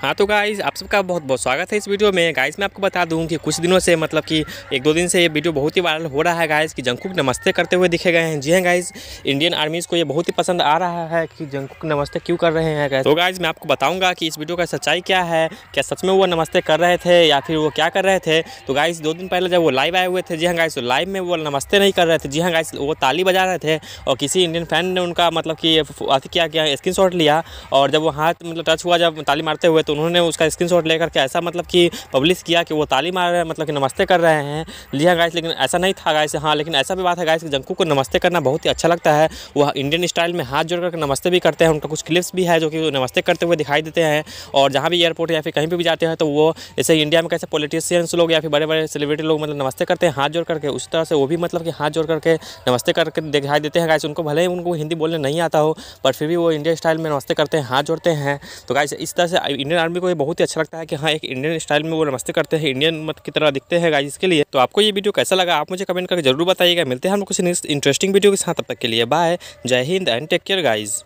हाँ तो गाइज़ आप सबका बहुत बहुत स्वागत है इस वीडियो में गाइज़ मैं आपको बता दूं कि कुछ दिनों से मतलब कि एक दो दिन से ये वीडियो बहुत ही वायरल हो रहा है गाइज़ कि जंकुक नमस्ते करते हुए दिखे गए हैं जी हैं गाइज़ इंडियन आर्मीज़ को ये बहुत ही पसंद आ रहा है कि जंकुक नमस्ते क्यों कर रहे हैं गाइज तो गाइज़ मैं आपको बताऊँगा कि इस वीडियो का सच्चाई क्या है क्या सच में वो नमस्ते कर रहे थे या फिर वो क्या कर रहे थे तो गाइज़ दो दिन पहले जब वो लाइव आए हुए थे जी हाँ गाइज़ तो लाइव में वो नमस्ते नहीं कर रहे थे जी हाँ गाइज़ वो ताली बजा रहे थे और किसी इंडियन फैन ने उनका मतलब कि अति किया गया स्क्रीन लिया और जब वो हाथ मतलब टच हुआ जब ताली मारते हुए तो उन्होंने उसका स्क्रीनशॉट लेकर के ऐसा मतलब कि पब्लिश किया कि वो ताली मार रहे हैं मतलब कि नमस्ते कर रहे हैं लिया हाँ गाइस लेकिन ऐसा नहीं था गाइस हाँ लेकिन ऐसा भी बात है गाइस कि जंकू को नमस्ते करना बहुत ही अच्छा लगता है वो इंडियन स्टाइल में हाथ जोड़ करके नमस्ते भी करते हैं उनका कुछ क्लिप्स भी है जो कि नमस्ते करते हुए दिखाई देते हैं और जहाँ भी एयरपोर्ट या फिर कहीं भी जाते हैं तो वो जैसे इंडिया में कैसे पॉलिटिशियंस लोग या फिर बड़े बड़े सेलिब्रिटी लोग मतलब नमस्ते करते हैं हाथ जोड़ करके उस तरह से वो भी मतलब कि हाथ जोड़ करके नमस्ते करके दिखाई देते हैं गाइस उनको भले ही उनको हिंदी बोलने नहीं आता हो पर फिर भी वो इंडिया स्टाइल में नमस्ते करते हैं हाथ जोड़ते हैं तो गाइस इस तरह से इंडियन इंडियन आर्मी को ये बहुत ही अच्छा लगता है कि हाँ एक इंडियन स्टाइल में वो नमस्ते करते हैं इंडियन मत की तरह दिखते हैं गाइज के लिए तो आपको ये वीडियो कैसा लगा आप मुझे कमेंट करके जरूर बताइएगा मिलते हैं हम कुछ इंटरेस्टिंग वीडियो के साथ तब तक के लिए बाय जय Hind and take care guys